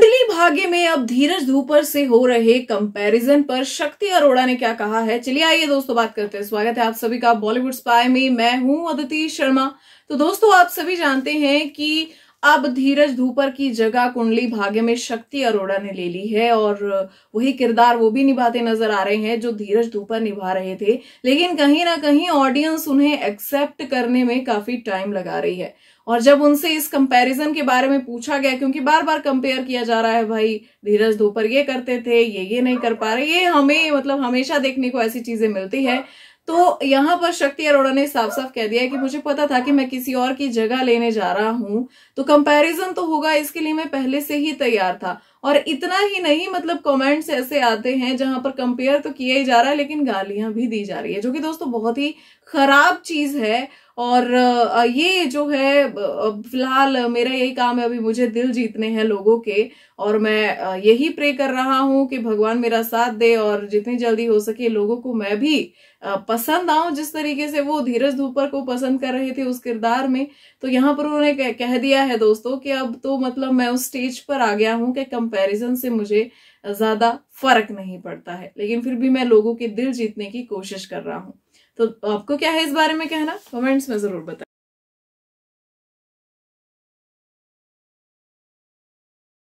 कुंडली भाग्य में अब धीरज धूपर से हो रहे कंपैरिजन पर शक्ति अरोड़ा ने क्या कहा है चलिए आइए दोस्तों बात करते हैं स्वागत है आप सभी का बॉलीवुड स्पाई में मैं हूं अदिति शर्मा तो दोस्तों आप सभी जानते हैं कि अब धीरज धूपर की जगह कुंडली भाग्य में शक्ति अरोड़ा ने ले ली है और वही किरदार वो भी निभाते नजर आ रहे हैं जो धीरज धूपर निभा रहे थे लेकिन कहीं ना कहीं ऑडियंस उन्हें एक्सेप्ट करने में काफी टाइम लगा रही है और जब उनसे इस कंपैरिजन के बारे में पूछा गया क्योंकि बार बार कंपेयर किया जा रहा है भाई धीरज धूपर ये करते थे ये ये नहीं कर पा रहे ये हमें मतलब हमेशा देखने को ऐसी चीजें मिलती है तो यहाँ पर शक्ति अरोड़ा ने साफ साफ कह दिया कि मुझे पता था कि मैं किसी और की जगह लेने जा रहा हूं तो कंपैरिजन तो होगा इसके लिए मैं पहले से ही तैयार था और इतना ही नहीं मतलब कमेंट्स ऐसे आते हैं जहां पर कंपेयर तो किया ही जा रहा है लेकिन गालियां भी दी जा रही है जो कि दोस्तों बहुत ही खराब चीज है और ये जो है फिलहाल मेरा यही काम है अभी मुझे दिल जीतने हैं लोगों के और मैं यही प्रे कर रहा हूं कि भगवान मेरा साथ दे और जितनी जल्दी हो सके लोगों को मैं भी पसंद आऊं जिस तरीके से वो धीरज धूपर को पसंद कर रहे थे उस किरदार में तो यहाँ पर उन्होंने कह दिया है दोस्तों कि अब तो मतलब मैं उस स्टेज पर आ गया हूं कि कम कंपैरिजन से मुझे ज्यादा फर्क नहीं पड़ता है लेकिन फिर भी मैं लोगों के दिल जीतने की कोशिश कर रहा हूँ तो आपको क्या है इस बारे में कहना कमेंट्स में जरूर बताए